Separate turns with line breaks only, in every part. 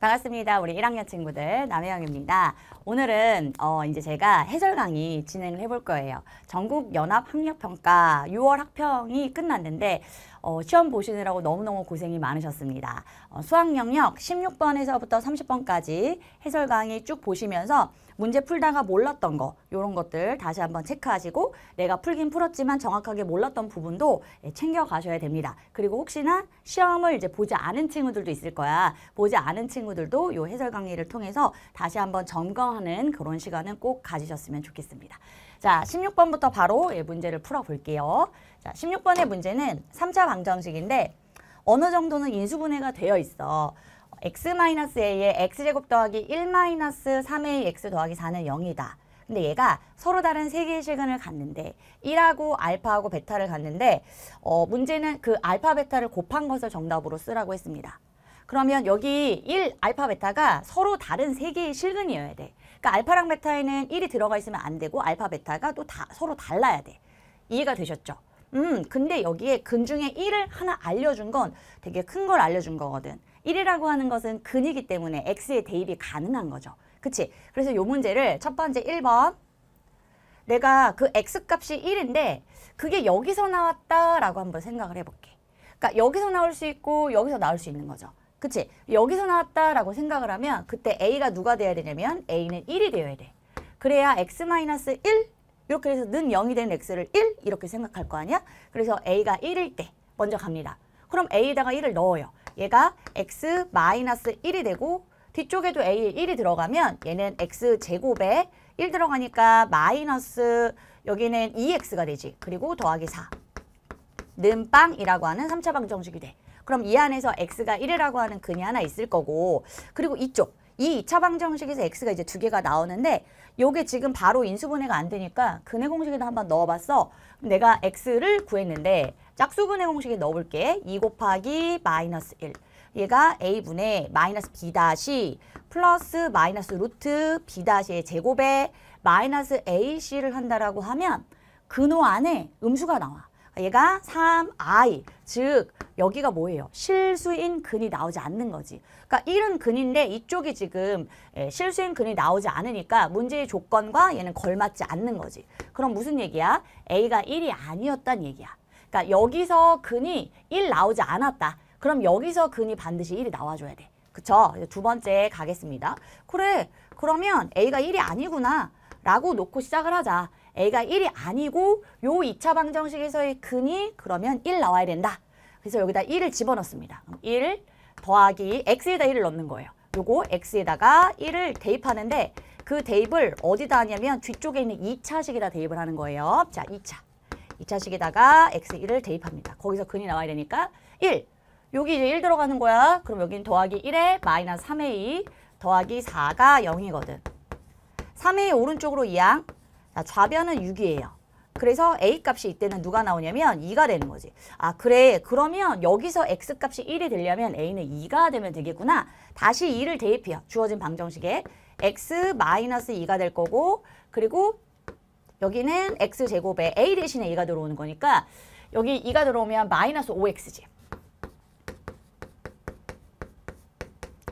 반갑습니다. 우리 1학년 친구들 남혜영입니다. 오늘은 어 이제 제가 해설 강의 진행을 해볼 거예요. 전국 연합 학력 평가 6월 학평이 끝났는데 어 시험 보시느라고 너무너무 고생이 많으셨습니다. 어 수학 영역 16번에서부터 30번까지 해설 강의 쭉 보시면서 문제 풀다가 몰랐던 거 이런 것들 다시 한번 체크하시고 내가 풀긴 풀었지만 정확하게 몰랐던 부분도 예, 챙겨가셔야 됩니다. 그리고 혹시나 시험을 이제 보지 않은 친구들도 있을 거야. 보지 않은 친구들도 이 해설 강의를 통해서 다시 한번 점검하는 그런 시간은 꼭 가지셨으면 좋겠습니다. 자, 16번부터 바로 예, 문제를 풀어볼게요. 자, 16번의 문제는 3차 방정식인데 어느 정도는 인수분해가 되어 있어. x-a의 x제곱 더하기 1-3의 x 더하기 4는 0이다. 근데 얘가 서로 다른 세 개의 실근을 갖는데 1하고 알파하고 베타를 갖는데 어, 문제는 그 알파 베타를 곱한 것을 정답으로 쓰라고 했습니다. 그러면 여기 1 알파 베타가 서로 다른 세 개의 실근이어야 돼. 그러니까 알파랑 베타에는 1이 들어가 있으면 안 되고 알파 베타가 또 다 서로 달라야 돼. 이해가 되셨죠? 음, 근데 여기에 근 중에 1을 하나 알려준 건 되게 큰 걸 알려준 거거든. 1이라고 하는 것은 근이기 때문에 x의 대입이 가능한 거죠. 그치? 그래서 요 문제를 첫 번째 1번 내가 그 x값이 1인데 그게 여기서 나왔다라고 한번 생각을 해볼게. 그러니까 여기서 나올 수 있고 여기서 나올 수 있는 거죠. 그치? 여기서 나왔다라고 생각을 하면 그때 a가 누가 돼야 되냐면 a는 1이 되어야 돼. 그래야 x-1 이렇게 해서 는 0이 된 x를 1 이렇게 생각할 거 아니야? 그래서 a가 1일 때 먼저 갑니다. 그럼 a에다가 1을 넣어요. 얘가 x 마이너스 1이 되고 뒤쪽에도 a 1이 들어가면 얘는 x 제곱에 1 들어가니까 마이너스 여기는 2x가 e 되지. 그리고 더하기 4. 는 빵이라고 하는 3차 방정식이 돼. 그럼 이 안에서 x가 1이라고 하는 근이 하나 있을 거고 그리고 이쪽 이 2차 방정식에서 x가 이제 두 개가 나오는데 요게 지금 바로 인수분해가 안 되니까 근해 공식에다 한번 넣어봤어. 내가 x를 구했는데 짝수분해 공식에 넣어볼게. 2 곱하기 마이너스 1. 얘가 a분의 마이너스 b 다시 플러스 마이너스 루트 b 다시의 제곱에 마이너스 ac를 한다라고 하면 근호 안에 음수가 나와. 얘가 3i 즉 여기가 뭐예요? 실수인 근이 나오지 않는 거지. 그러니까 1은 근인데 이쪽이 지금 예, 실수인 근이 나오지 않으니까 문제의 조건과 얘는 걸맞지 않는 거지. 그럼 무슨 얘기야? A가 1이 아니었단 얘기야. 그러니까 여기서 근이 1 나오지 않았다. 그럼 여기서 근이 반드시 1이 나와줘야 돼. 그쵸? 두 번째 가겠습니다. 그래, 그러면 A가 1이 아니구나. 라고 놓고 시작을 하자. a가 1이 아니고 요 2차 방정식에서의 근이 그러면 1 나와야 된다. 그래서 여기다 1을 집어넣습니다. 1 더하기 x에다 1을 넣는 거예요. 요거 x에다가 1을 대입하는데 그 대입을 어디다 하냐면 뒤쪽에 있는 2차식에다 대입을 하는 거예요. 자, 2차. 2차식에다가 x1을 대입합니다. 거기서 근이 나와야 되니까 1. 여기 이제 1 들어가는 거야. 그럼 여기는 더하기 1에 마이너스 3의 2 더하기 4가 0이거든. 3의 오른쪽으로 2양 자, 좌변은 6이에요. 그래서 A값이 이때는 누가 나오냐면 2가 되는 거지. 아 그래 그러면 여기서 X값이 1이 되려면 A는 2가 되면 되겠구나. 다시 2를 대입해요. 주어진 방정식에 X 2가 될 거고 그리고 여기는 X제곱에 A 대신에 2가 들어오는 거니까 여기 2가 들어오면 마이너스 5X지.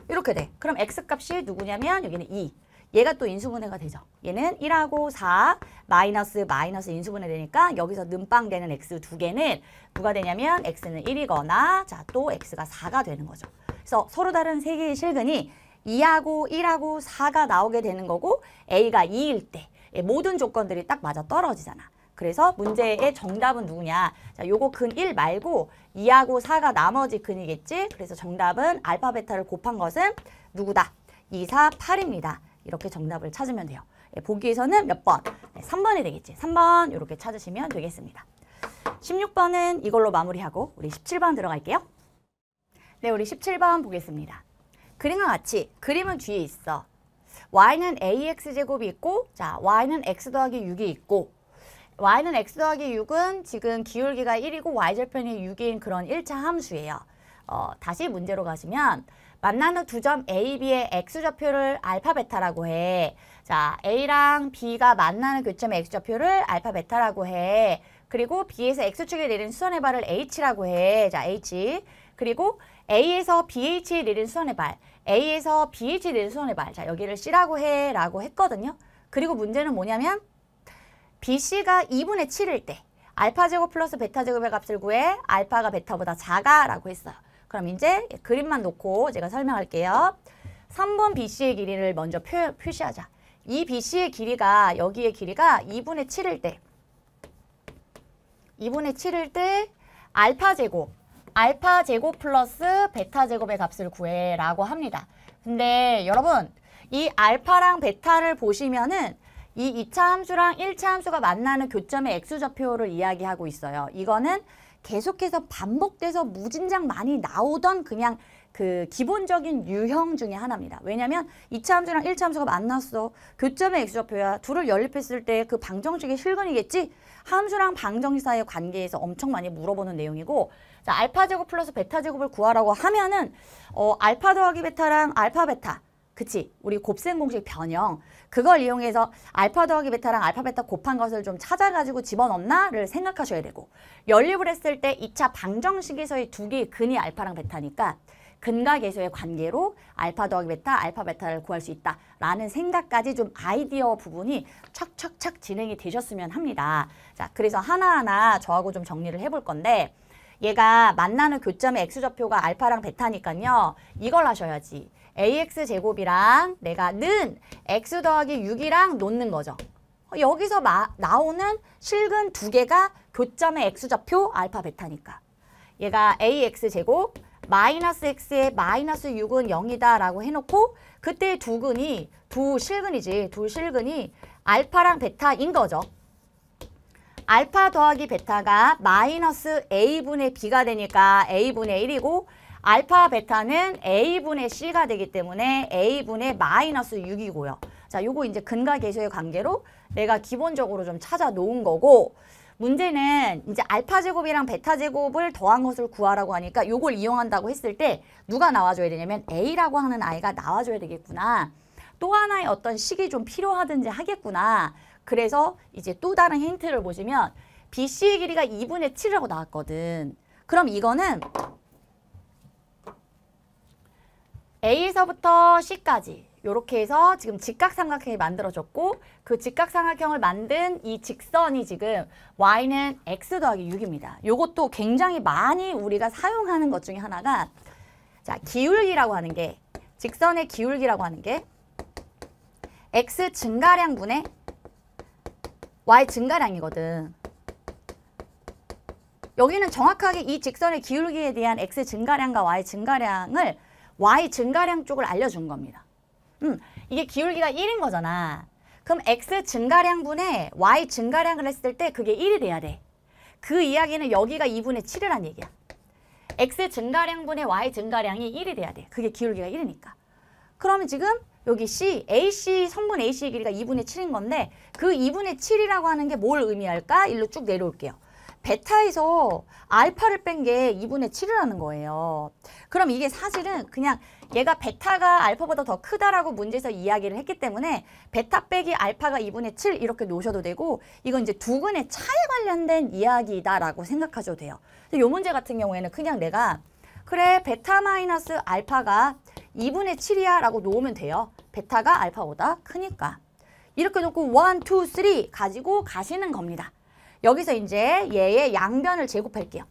이렇게 돼. 그럼 X값이 누구냐면 여기는 2. 얘가 또 인수분해가 되죠. 얘는 1하고 4 마이너스 마이너스 인수분해 되니까 여기서 눈빵 되는 x 두 개는 누가 되냐면 x는 1이거나 자 또 x가 4가 되는 거죠. 그래서 서로 다른 세 개의 실근이 2하고 1하고 4가 나오게 되는 거고 a가 2일 때 예, 모든 조건들이 딱 맞아 떨어지잖아. 그래서 문제의 정답은 누구냐. 자, 요거 근 1 말고 2하고 4가 나머지 근이겠지. 그래서 정답은 알파 베타를 곱한 것은 누구다. 2, 4, 8입니다. 이렇게 정답을 찾으면 돼요. 예, 보기에서는 몇 번? 네, 3번이 되겠지. 3번 이렇게 찾으시면 되겠습니다. 16번은 이걸로 마무리하고 우리 17번 들어갈게요. 네, 우리 17번 보겠습니다. 그림과 같이 그림은 뒤에 있어. y는 ax제곱이 있고 자 y는 x 더하기 6이 있고 y는 x 더하기 6은 지금 기울기가 1이고 y절편이 6인 그런 1차 함수예요. 어, 다시 문제로 가시면 만나는 두 점 A, B의 x좌표를 알파, 베타라고 해. 자, A랑 B가 만나는 교점의 x좌표를 알파, 베타라고 해. 그리고 B에서 x축에 내린 수선의 발을 H라고 해. 자, H. 그리고 A에서 BH에 내린 수선의 발, A에서 BH에 내린 수선의 발. 자, 여기를 C라고 해. 라고 했거든요. 그리고 문제는 뭐냐면 BC가 2분의 7일 때 알파제곱 플러스 베타제곱의 값을 구해 알파가 베타보다 작아라고 했어요. 그럼 이제 그림만 놓고 제가 설명할게요. 3번 BC의 길이를 먼저 표, 표시하자. 이 BC의 길이가 여기의 길이가 2분의 7일 때 2분의 7일 때 알파 제곱 알파 제곱 플러스 베타 제곱의 값을 구해라고 합니다. 근데 여러분 이 알파랑 베타를 보시면은 이 2차 함수랑 1차 함수가 만나는 교점의 x좌표를 이야기하고 있어요. 이거는 계속해서 반복돼서 무진장 많이 나오던 그냥 그 기본적인 유형 중의 하나입니다. 왜냐하면 2차 함수랑 1차 함수가 만났어. 교점의 x좌표야. 둘을 연립했을 때 그 방정식의 실근이겠지? 함수랑 방정식 사이의 관계에서 엄청 많이 물어보는 내용이고 자 알파제곱 플러스 베타제곱을 구하라고 하면은 어, 알파 더하기 베타랑 알파 베타 그치 우리 곱셈 공식 변형 그걸 이용해서 알파 더하기 베타랑 알파 베타 곱한 것을 좀 찾아가지고 집어넣나를 생각하셔야 되고 연립을 했을 때 2차 방정식에서의 두 개의 근이 알파랑 베타니까 근과 계수의 관계로 알파 더하기 베타, 알파 베타를 구할 수 있다라는 생각까지 좀 아이디어 부분이 착착착 진행이 되셨으면 합니다. 자, 그래서 하나하나 저하고 좀 정리를 해볼 건데 얘가 만나는 교점의 x좌표가 알파랑 베타니까요. 이걸 하셔야지. ax제곱이랑 내가 는 x 더하기 6이랑 놓는 거죠. 어, 여기서 마, 나오는 실근 두 개가 교점의 x좌표 알파 베타니까. 얘가 ax제곱 마이너스 x에 마이너스 6은 0이다 라고 해놓고 그때 두 근이 두 실근이지 두 실근이 알파랑 베타인 거죠. 알파 더하기 베타가 마이너스 A분의 B가 되니까 A분의 1이고 알파 베타는 A분의 C가 되기 때문에 A분의 마이너스 6이고요. 자, 요거 이제 근과 계수의 관계로 내가 기본적으로 좀 찾아 놓은 거고 문제는 이제 알파 제곱이랑 베타 제곱을 더한 것을 구하라고 하니까 요걸 이용한다고 했을 때 누가 나와줘야 되냐면 A라고 하는 아이가 나와줘야 되겠구나. 또 하나의 어떤 식이 좀 필요하든지 하겠구나. 그래서 이제 또 다른 힌트를 보시면 BC의 길이가 2분의 7이라고 나왔거든. 그럼 이거는 A에서부터 C까지 이렇게 해서 지금 직각삼각형이 만들어졌고 그 직각삼각형을 만든 이 직선이 지금 y는 x 더하기 6입니다. 이것도 굉장히 많이 우리가 사용하는 것 중에 하나가 자 기울기라고 하는 게 직선의 기울기라고 하는 게 x 증가량 분의 y 증가량이거든. 여기는 정확하게 이 직선을 기울기에 대한 x 증가량과 y 증가량을 y 증가량 쪽을 알려준 겁니다. 음, 이게 기울기가 1인 거잖아. 그럼 x 증가량분의 y 증가량을 했을 때 그게 1이 돼야 돼. 그 이야기는 여기가 2분의 7이란 얘기야. x 증가량분의 y 증가량이 1이 돼야 돼. 그게 기울기가 1이니까. 그러면 지금 여기 C, AC, 성분 AC의 길이가 2분의 7인 건데 그 2분의 7이라고 하는 게 뭘 의미할까? 일로 쭉 내려올게요. 베타에서 알파를 뺀 게 2분의 7이라는 거예요. 그럼 이게 사실은 그냥 얘가 베타가 알파보다 더 크다라고 문제에서 이야기를 했기 때문에 베타 빼기 알파가 2분의 7 이렇게 놓으셔도 되고 이건 이제 두근의 차에 관련된 이야기다라고 생각하셔도 돼요. 이 문제 같은 경우에는 그냥 내가 그래 베타 마이너스 알파가 2분의 7이야 라고 놓으면 돼요. 베타가 알파보다 크니까. 이렇게 놓고 1, 2, 3 가지고 가시는 겁니다. 여기서 이제 얘의 양변을 제곱할게요.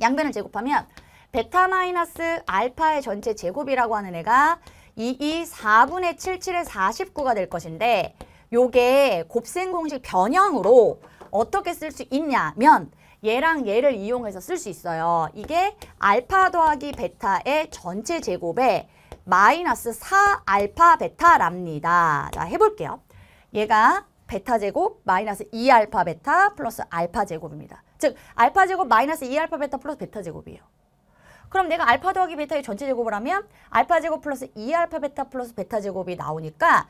양변을 제곱하면 베타 마이너스 알파의 전체 제곱이라고 하는 애가 2, 2, 4분의 7, 7에 49가 될 것인데 요게 곱셈 공식 변형으로 어떻게 쓸 수 있냐면 얘랑 얘를 이용해서 쓸 수 있어요. 이게 알파 더하기 베타의 전체 제곱에 마이너스 4 알파 베타랍니다. 자, 해볼게요. 얘가 베타 제곱 마이너스 2 알파 베타 플러스 알파 제곱입니다. 즉, 알파 제곱 마이너스 2 알파 베타 플러스 베타 제곱이에요. 그럼 내가 알파 더하기 베타의 전체 제곱을 하면 알파 제곱 플러스 2 알파 베타 플러스 베타 제곱이 나오니까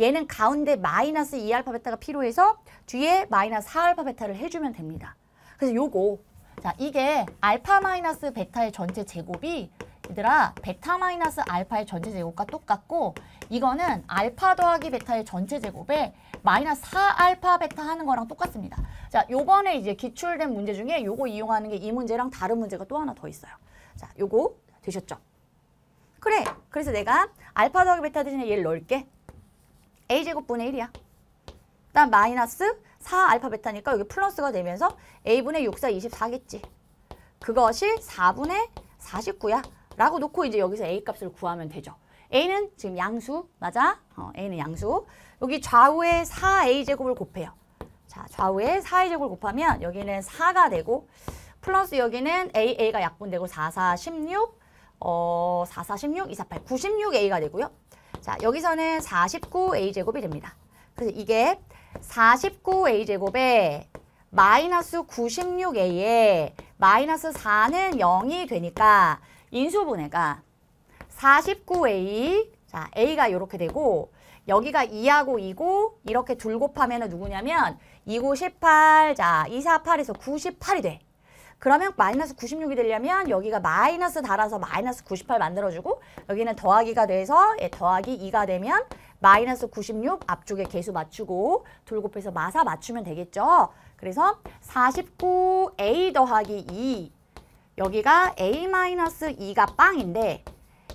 얘는 가운데 마이너스 2 알파 베타가 필요해서 뒤에 마이너스 4 알파 베타를 해주면 됩니다. 그래서 요거 자 이게 알파 마이너스 베타의 전체 제곱이 얘들아 베타 마이너스 알파의 전체 제곱과 똑같고 이거는 알파 더하기 베타의 전체 제곱에 마이너스 4알파 베타 하는 거랑 똑같습니다. 자, 요번에 이제 기출된 문제 중에 요거 이용하는 게 이 문제랑 다른 문제가 또 하나 더 있어요. 자, 요거 되셨죠? 그래, 그래서 내가 알파 더하기 베타 대신에 얘를 넣을게. a제곱분의 1이야. 그다음 마이너스 4 알파 베타니까 여기 플러스가 되면서 a분의 6, 4, 24겠지. 그것이 4분의 49야. 라고 놓고 이제 여기서 a값을 구하면 되죠. a는 지금 양수, 맞아? 어, a는 양수. 여기 좌우에 4a제곱을 곱해요. 자, 좌우에 4a제곱을 곱하면 여기는 4가 되고 플러스 여기는 a, a가 약분되고 4, 4, 16, 어, 4, 4, 16, 2, 4, 8, 96a가 되고요. 자, 여기서는 49a제곱이 됩니다. 그래서 이게 49a제곱에 마이너스 96a에 마이너스 4는 0이 되니까 인수분해가 49a, 자 a가 이렇게 되고 여기가 2하고 2고 이렇게 둘 곱하면 누구냐면 2고 18, 자 2, 4, 8에서 98이 돼. 그러면 마이너스 96이 되려면 여기가 마이너스 달아서 마이너스 98 만들어주고 여기는 더하기가 돼서 예, 더하기 2가 되면 마이너스 96 앞쪽에 개수 맞추고 돌 곱해서 마사 맞추면 되겠죠. 그래서 49a 더하기 2 여기가 a 마이너스 2가 빵인데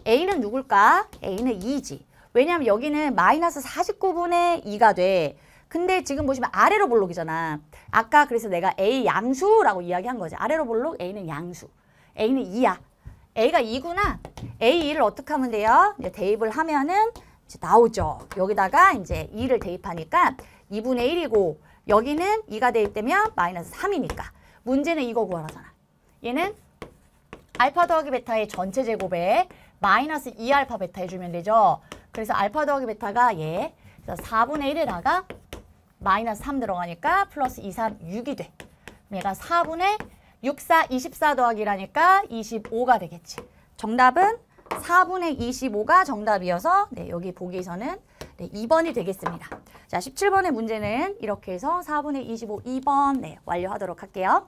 a는 누굴까? a는 2지. 왜냐하면 여기는 마이너스 49분의 2가 돼. 근데 지금 보시면 아래로 볼록이잖아. 아까 그래서 내가 a 양수라고 이야기한 거지. 아래로 볼록 a는 양수. a는 2야. a가 2구나. a 2를 어떻게 하면 돼요? 이제 대입을 하면은 나오죠. 여기다가 이제 2를 대입하니까 2분의 1이고 여기는 2가 대입되면 마이너스 3이니까 문제는 이거 구하라잖아. 얘는 알파 더하기 베타의 전체 제곱에 마이너스 2알파 베타 해주면 되죠. 그래서 알파 더하기 베타가 얘 그래서 4분의 1에다가 마이너스 3 들어가니까 플러스 2, 3, 6이 돼. 얘가 4분의 6, 4, 24 더하기라니까 25가 되겠지. 정답은 4분의 25가 정답이어서 네, 여기 보기에서는 네, 2번이 되겠습니다. 자, 17번의 문제는 이렇게 해서 4분의 25 2번 네, 완료하도록 할게요.